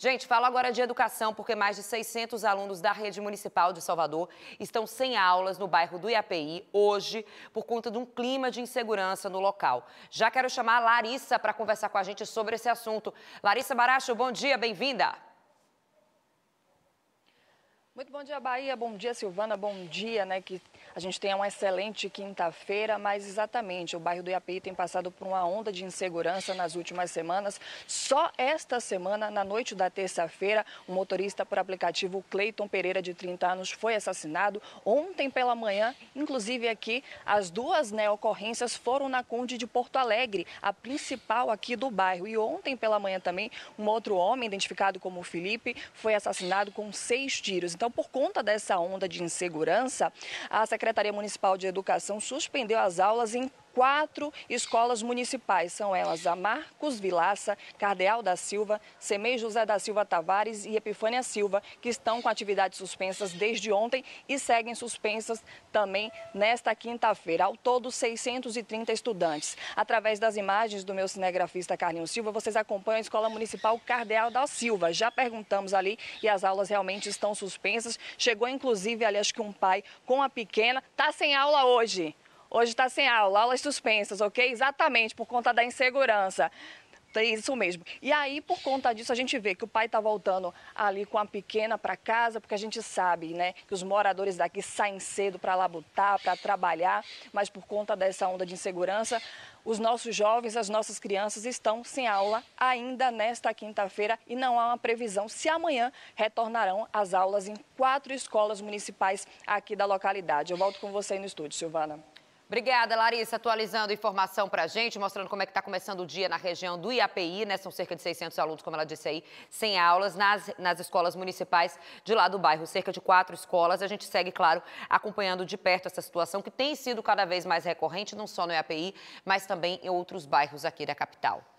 Gente, falo agora de educação, porque mais de 600 alunos da rede municipal de Salvador estão sem aulas no bairro do IAPI hoje por conta de um clima de insegurança no local. Já quero chamar a Larissa para conversar com a gente sobre esse assunto. Larissa Baracho, bom dia, bem-vinda. Muito bom dia, Bahia. Bom dia, Silvana. Bom dia, né? Que a gente tenha uma excelente quinta-feira, mas exatamente, o bairro do Iapi tem passado por uma onda de insegurança nas últimas semanas. Só esta semana, na noite da terça-feira, o um motorista por aplicativo Cleiton Pereira, de 30 anos, foi assassinado. Ontem pela manhã, inclusive aqui, as duas né, ocorrências foram na Conde de Porto Alegre, a principal aqui do bairro. E ontem pela manhã também, um outro homem, identificado como Felipe, foi assassinado com seis tiros. Então, por conta dessa onda de insegurança, a Secretaria Municipal de Educação suspendeu as aulas em quatro escolas municipais. São elas a Marcos Vilaça, Cardeal da Silva, Semei José da Silva Tavares e Epifânia Silva, que estão com atividades suspensas desde ontem e seguem suspensas também nesta quinta-feira. Ao todo, 630 estudantes. Através das imagens do meu cinegrafista Carlinhos Silva, vocês acompanham a Escola Municipal Cardeal da Silva. Já perguntamos ali e as aulas realmente estão suspensas. Chegou inclusive ali, acho que um pai com a pequena. está sem aula hoje. Hoje está sem aula, aulas suspensas, ok? Exatamente por conta da insegurança. Isso mesmo. E aí, por conta disso, a gente vê que o pai está voltando ali com a pequena para casa, porque a gente sabe, né, que os moradores daqui saem cedo para labutar, para trabalhar, mas por conta dessa onda de insegurança, os nossos jovens, as nossas crianças estão sem aula ainda nesta quinta-feira e não há uma previsão se amanhã retornarão as aulas em quatro escolas municipais aqui da localidade. Eu volto com você aí no estúdio, Silvana. Obrigada, Larissa, atualizando informação para a gente, mostrando como é que está começando o dia na região do IAPI, né? São cerca de 600 alunos, como ela disse aí, sem aulas nas, nas escolas municipais de lá do bairro, cerca de quatro escolas. A gente segue, claro, acompanhando de perto essa situação que tem sido cada vez mais recorrente, não só no IAPI, mas também em outros bairros aqui da capital.